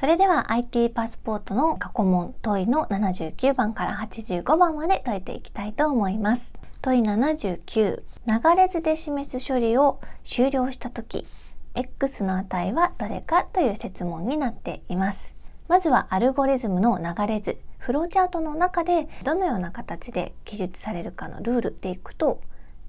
それでは IT パスポートの過去問問いの79番から85番まで解いていきたいと思います。問い79流れ図で示す処理を終了した時 x の値はどれかという設問になっています。まずはアルゴリズムの流れ図フローチャートの中でどのような形で記述されるかのルールでいくと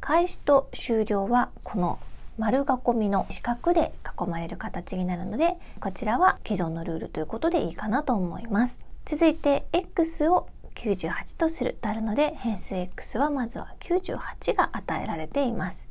開始と終了はこの丸囲みの四角で囲まれる形になるのでこちらは既存のルールということでいいかなと思います続いて x を98とするとあるので変数 x はまずは98が与えられています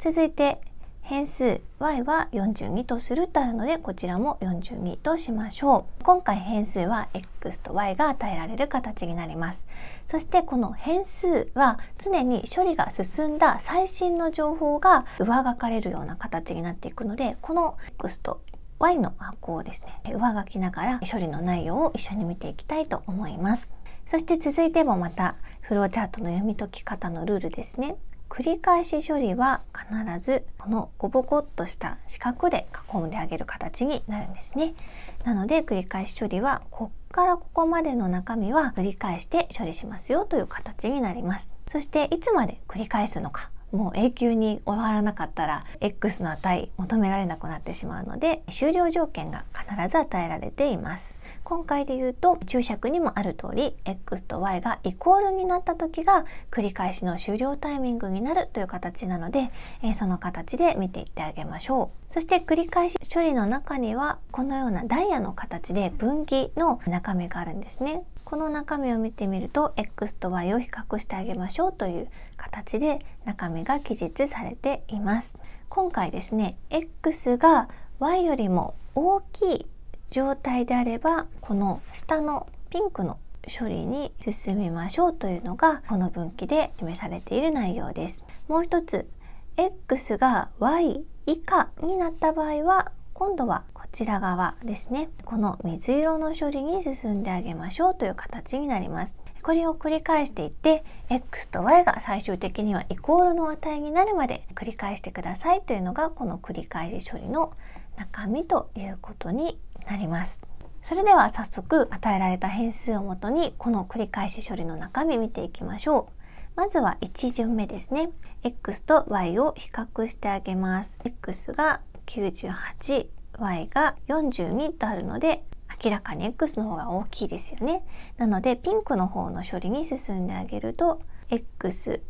続いて変数 y は42とするとあるのでこちらも42としましょう今回変数は x と y が与えられる形になりますそしてこの変数は常に処理が進んだ最新の情報が上書かれるような形になっていくのでこの x と y の箱をですね上書きながら処理の内容を一緒に見ていきたいと思いますそして続いてもまたフローチャートの読み解き方のルールですね繰り返し処理は必ずこのボコボコっとした四角で囲んであげる形になるんですね。なので繰り返し処理はこっからここまでの中身は繰り返して処理しますよという形になります。そしていつまで繰り返すのかもう永久に終わらなかったら X の値求められなくなってしまうので終了条件が必ず与えられています今回で言うと注釈にもある通り X と Y がイコールになった時が繰り返しの終了タイミングになるという形なので、えその形で見ていってあげましょうそして繰り返し処理の中にはこのようなダイヤの形で分岐の中身があるんですねこの中身を見てみると X と Y を比較してあげましょうという形で中身が記述されています。今回ですね X が Y よりも大きい状態であればこの下のピンクの処理に進みましょうというのがこの分岐で示されている内容です。もう一つ X が Y 以下になった場合は今度はちら側ですねこの水色の処理に進んであげましょうという形になりますこれを繰り返していって x と y が最終的にはイコールの値になるまで繰り返してくださいというのがこの繰り返し処理の中身ということになりますそれでは早速与えられた変数をもとにこの繰り返し処理の中身見ていきましょうまずは1巡目ですね x と y を比較してあげます x が98 y が42とあるので明らかに x の方が大きいですよね。なのでピンクの方の処理に進んであげると x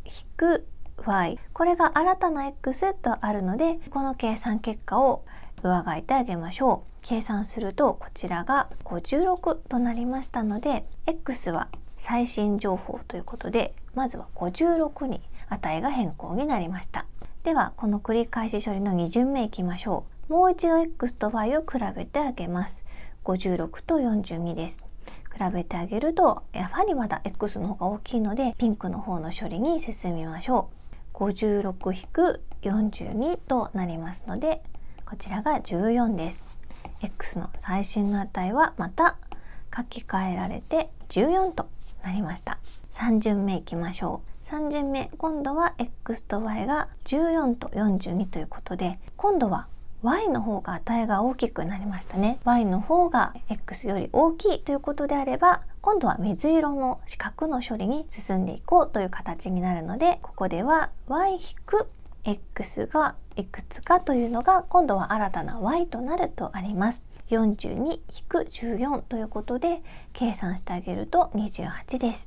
y これが新たな x とあるのでこの計算結果を上書いてあげましょう。計算するとこちらが56となりましたので x は最新情報ということでまずは56に値が変更になりました。ではこの繰り返し処理の2巡目いきましょう。もう一度 x と y を比べてあげます56と42です比べてあげるとやはりまだ x の方が大きいのでピンクの方の処理に進みましょう56-42となりますのでこちらが14です x の最新の値はまた書き換えられて14となりました3巡目いきましょう3巡目今度は x と y が14と42ということで今度は y の方が値が大きくなりましたね y の方が x より大きいということであれば今度は水色の四角の処理に進んでいこうという形になるのでここでは y x がいくつかというのが今度は新たな y となるとあります。42-14ということで計算してあげると28です。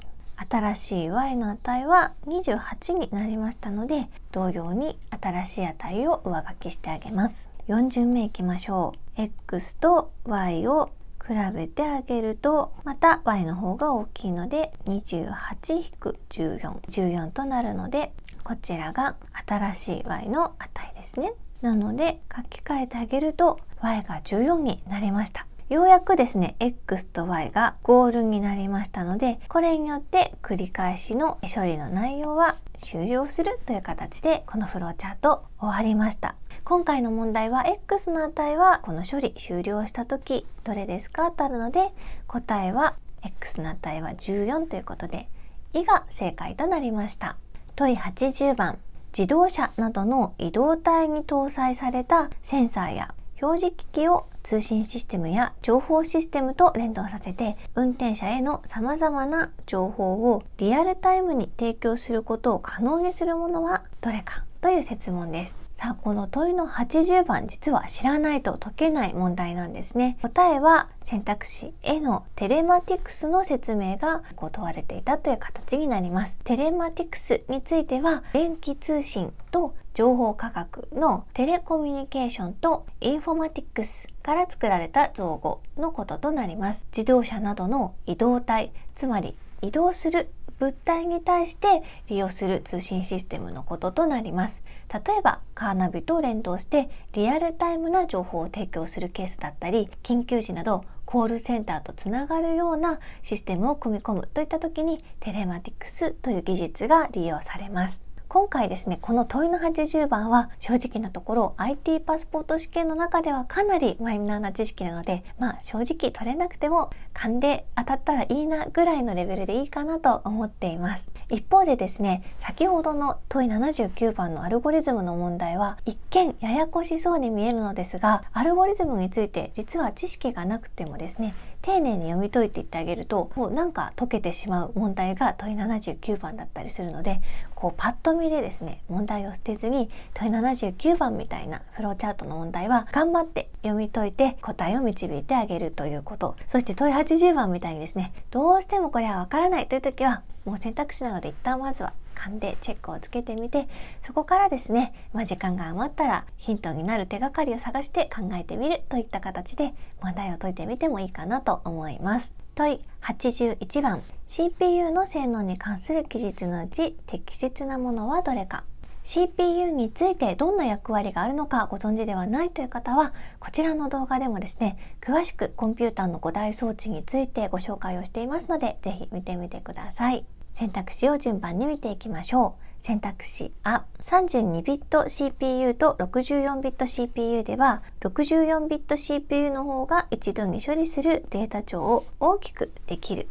新しい y の値は28になりましたので同様に新しい値を上書きしてあげます。4巡目いきましょう。x と y を比べてあげるとまた y の方が大きいので28-1414 14となるのでこちらが新しい y の値ですね。なので書き換えてあげると y が14になりました。ようやくですね x と y がゴールになりましたのでこれによって繰り返しの処理の内容は終了するという形でこのフローチャート終わりました今回の問題は x の値はこの処理終了した時どれですかとあるので答えは x の値は14ということで「い」が正解となりました。問い80番自動車などの移動体に搭載されたセンサーや表示機器を通信システムや情報システムと連動させて運転者への様々な情報をリアルタイムに提供することを可能にするものはどれかという設問ですさあこの問いの80番実は知らないと解けない問題なんですね答えは選択肢へのテレマティクスの説明が問われていたという形になりますテレマティクスについては電気通信と情報科学のテレコミュニケーションとインフォマティクスから作られた造語のこととなります自動車などの移動体つまり移動する物体に対して利用する通信システムのこととなります例えばカーナビと連動してリアルタイムな情報を提供するケースだったり緊急時などコールセンターとつながるようなシステムを組み込むといった時にテレマティクスという技術が利用されます今回ですねこの問いの80番は正直なところ IT パスポート試験の中ではかなりマイナーな知識なのでまあ正直取れなくても勘で当たったらいいなぐらいのレベルでいいかなと思っています一方でですね先ほどの問い79番のアルゴリズムの問題は一見ややこしそうに見えるのですがアルゴリズムについて実は知識がなくてもですね丁寧に読み解いていってあげるともうなんか解けてしまう問題が問い79番だったりするのでこうパッと見でですね問題を捨てずに問い79番みたいなフローチャートの問題は頑張って読み解いて答えを導いてあげるということそして問い80番みたいにですねどうしてもこれはわからないという時はもう選択肢なので一旦まずは勘でチェックをつけてみてそこからですね、まあ、時間が余ったらヒントになる手がかりを探して考えてみるといった形で問題を解いてみてもいいかなと思います。問い81番 CPU の性能に関する記述のうち適切なものはどれか CPU についてどんな役割があるのかご存知ではないという方はこちらの動画でもですね詳しくコンピューターの5大装置についてご紹介をしていますので是非見てみてください。選択肢を順番に見ていきましょう。選択肢あ 32bit CPU と 64bitCPU では 64bitCPU の方が一度に処理するデータ帳を大きくできる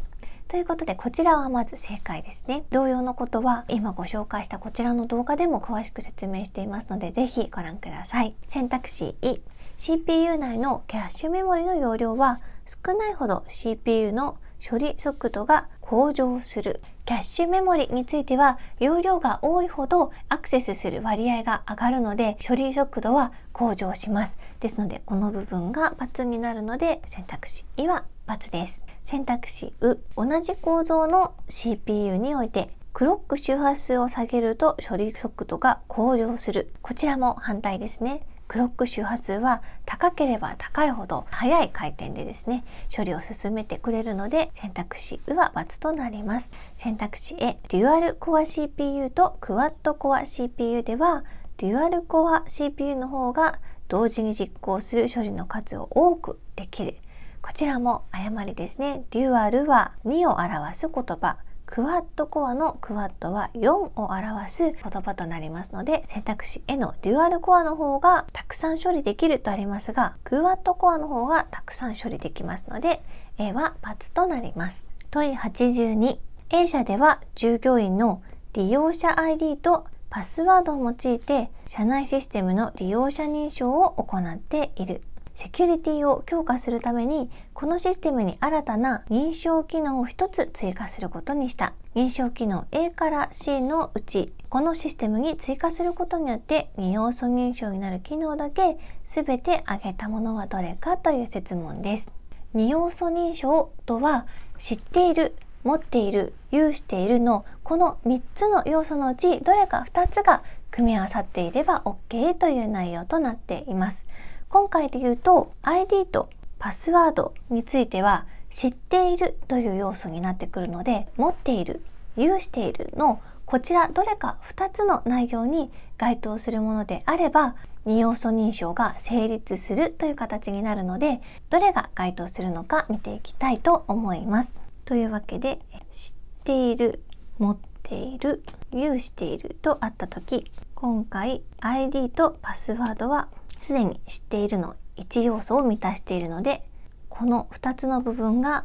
ということでこちらはまず正解ですね同様のことは今ご紹介したこちらの動画でも詳しく説明していますので是非ご覧ください選択肢 E CPU 内のキャッシュメモリの容量は少ないほど CPU の処理速度が向上するキャッシュメモリについては容量が多いほどアクセスする割合が上がるので処理速度は向上しますですのでこの部分が×になるので選択肢「い」は×です選択肢「う」同じ構造の CPU においてクロック周波数を下げると処理速度が向上するこちらも反対ですねクロック周波数は高ければ高いほど速い回転でですね処理を進めてくれるので選択肢うは×となります選択肢 A デュアルコア CPU とクワッドコア CPU ではデュアルコア CPU の方が同時に実行する処理の数を多くできるこちらも誤りですねデュアルは2を表す言葉クワッドコアのクワッドは4を表す言葉となりますので選択肢 A のデュアルコアの方がたくさん処理できるとありますがクワッドコアの方がたくさん処理できますので A は×となります。問い 82A 社では従業員の利用者 ID とパスワードを用いて社内システムの利用者認証を行っている。セキュリティを強化するためにこのシステムに新たな認証機能を1つ追加することにした認証機能 A から C のうちこのシステムに追加することによって2要素認証になる機能だけ全て挙げたものはどれかという説問です2要素認証とは知っている持っている有しているのこの3つの要素のうちどれか2つが組み合わさっていれば OK という内容となっています今回で言うと ID とパスワードについては知っているという要素になってくるので持っている有しているのこちらどれか2つの内容に該当するものであれば2要素認証が成立するという形になるのでどれが該当するのか見ていきたいと思います。というわけで知っている持っている有しているとあった時今回 ID とパスワードはすでに知っているの1要素を満たしているのでこの2つの部分が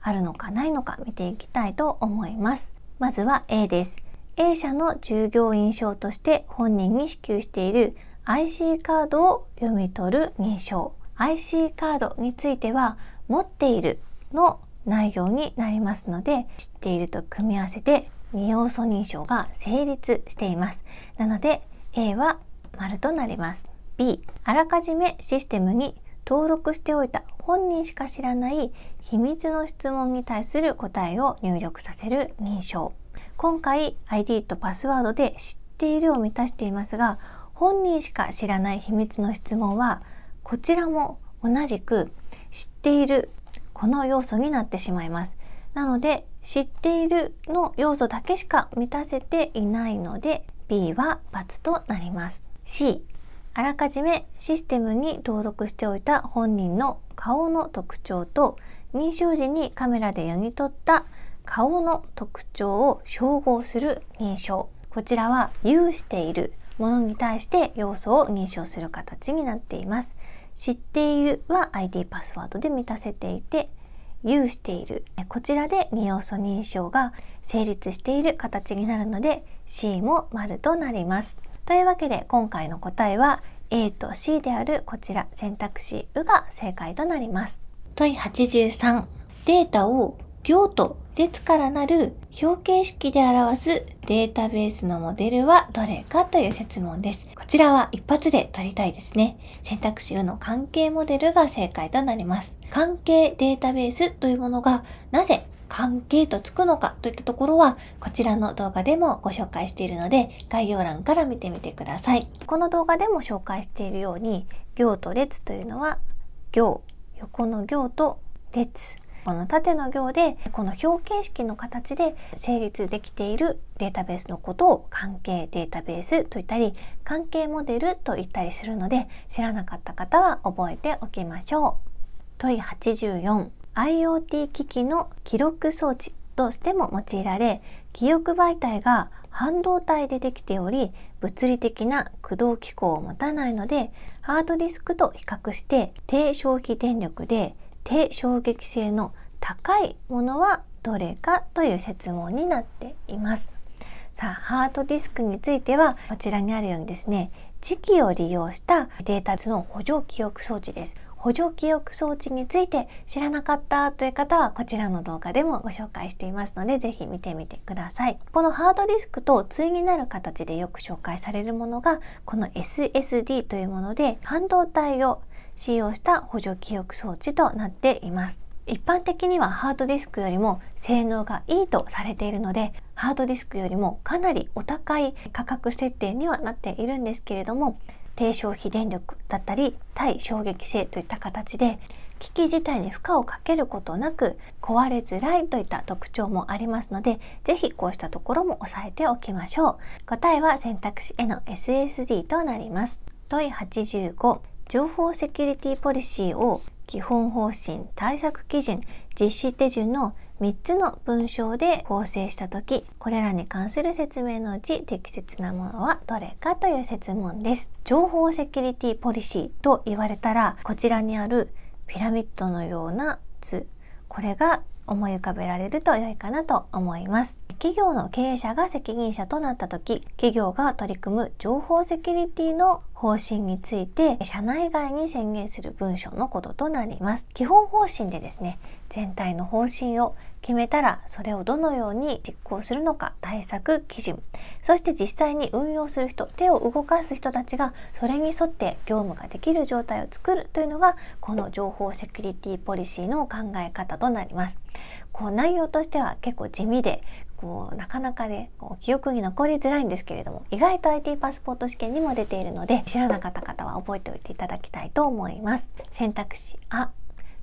あるのかないのか見ていきたいと思いますまずは A です A 社の従業員証として本人に支給している IC カードを読み取る認証 IC カードについては持っているの内容になりますので知っていると組み合わせて2要素認証が成立していますなので A は丸となります B あらかじめシステムに登録しておいた本人しか知らない秘密の質問に対する答えを入力させる認証今回 ID とパスワードで知っているを満たしていますが本人しか知らない秘密の質問はこちらも同じく知っているこの要素になってしまいますなので知っているの要素だけしか満たせていないので B は×となります C あらかじめシステムに登録しておいた本人の顔の特徴と認証時にカメラで読み取った顔の特徴を照合する認証こちらは有しているものに対して要素を認証する形になっています知っているは ID パスワードで満たせていて有しているこちらで2要素認証が成立している形になるので C も丸となりますというわけで今回の答えは A と C であるこちら選択肢「う」が正解となります。問い83データを行と列からなる表形式で表すデータベースのモデルはどれかという説問です。こちらは一発で取りたいですね。選択肢の関係モデルが正解となります。関係データベースというものがなぜ関係とつくのかといったところはこちらの動画でもご紹介しているので概要欄から見てみてください。この動画でも紹介しているように行と列というのは行横の行と列この縦の行でこの表形式の形で成立できているデータベースのことを関係データベースと言ったり関係モデルと言ったりするので知らなかった方は覚えておきましょう。問い84 IoT 機器の記録装置としても用いられ記憶媒体が半導体でできており物理的な駆動機構を持たないのでハードディスクと比較して低消費電力で低衝撃性の高いものはどれかという説問になっています。さあハードディスクについてはこちらにあるようにですね磁気を利用したデータの補助記憶装置です補助記憶装置について知らなかったという方はこちらの動画でもご紹介していますのでぜひ見てみてくださいこのハードディスクと対になる形でよく紹介されるものがこの SSD というもので半導体を使用した補助記憶装置となっています一般的にはハードディスクよりも性能がいいとされているのでハードディスクよりもかなりお高い価格設定にはなっているんですけれども低消費電力だったり対衝撃性といった形で機器自体に負荷をかけることなく壊れづらいといった特徴もありますので是非こうしたところも押さえておきましょう答えは選択肢への SSD となります問い85情報セキュリティポリシーを基本方針対策基準実施手順の3つの文章で構成した時これらに関する説明のうち適切なものはどれかという説問です情報セキュリティポリシーと言われたらこちらにあるピラミッドのような図これが思い浮かべられると良いかなと思います企業の経営者が責任者となった時企業が取り組む情報セキュリティの方針について社内外に宣言する文書のこととなります基本方針でですね全体の方針を決めたらそれをどのように実行するのか対策基準そして実際に運用する人手を動かす人たちがそれに沿って業務ができる状態を作るというのがこの情報セキュリティポリシーの考え方となりますこう内容としては結構地味でこうなかなかねこう記憶に残りづらいんですけれども意外と IT パスポート試験にも出ているので知らなかった方は覚えておいていただきたいと思います。選択肢あ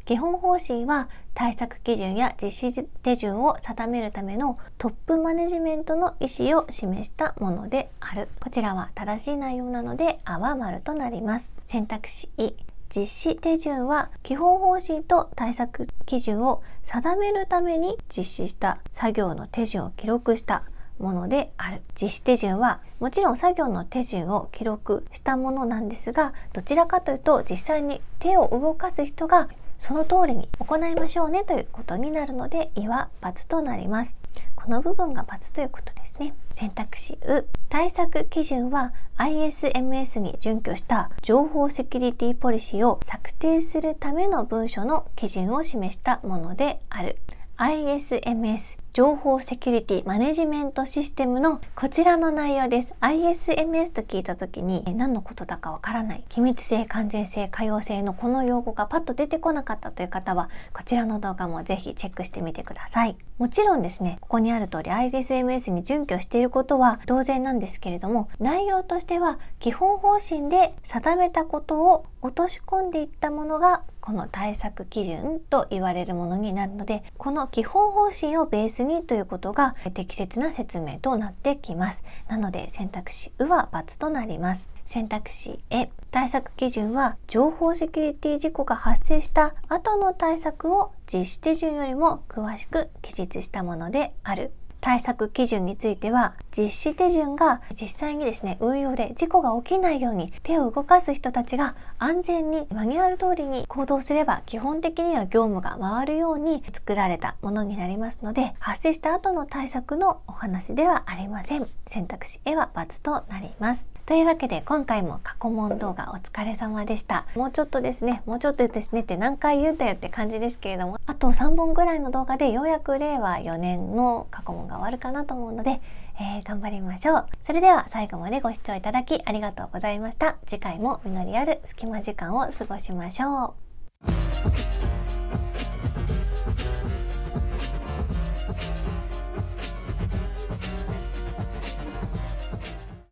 基本方針は対策基準や実施手順を定めるためのトップマネジメントの意思を示したものであるこちらは正しい内容なので泡丸となります選択肢 E 実施手順は基本方針と対策基準を定めるために実施した作業の手順を記録したものである実施手順はもちろん作業の手順を記録したものなんですがどちらかというと実際に手を動かす人がその通りに行いましょうねということになるので「い」は×となります。この部分が×ということでね選択肢う対策基準は ISMS に準拠した情報セキュリティポリシーを策定するための文書の基準を示したものである ISMS 情報セキュリティマネジメントシステムのこちらの内容です ISMS と聞いた時に何のことだかわからない機密性完全性可用性のこの用語がパッと出てこなかったという方はこちらの動画もぜひチェックしてみてくださいもちろんですねここにある通り ISMS に準拠していることは当然なんですけれども内容としては基本方針で定めたことを落とし込んでいったものがこの対策基準と言われるものになるのでこの基本方針をベースにということが適切な説明となってきますなので選択肢うは×となります選択肢 A 対策基準は情報セキュリティ事故が発生した後の対策を実施手順よりも詳しく記述したものである対策基準については実施手順が実際にですね運用で事故が起きないように手を動かす人たちが安全にマニュアル通りに行動すれば基本的には業務が回るように作られたものになりますので発生した後の対策のお話ではありません選択肢 A は×となりますというわけで今回も過去問動画お疲れ様でしたもうちょっとですねもうちょっとですねって何回言うたよって感じですけれどもあと3本ぐらいの動画でようやく令和4年の過去問が終わるかなと思うので、えー、頑張りましょうそれでは最後までご視聴いただきありがとうございました次回も実りある隙間時間を過ごしましょう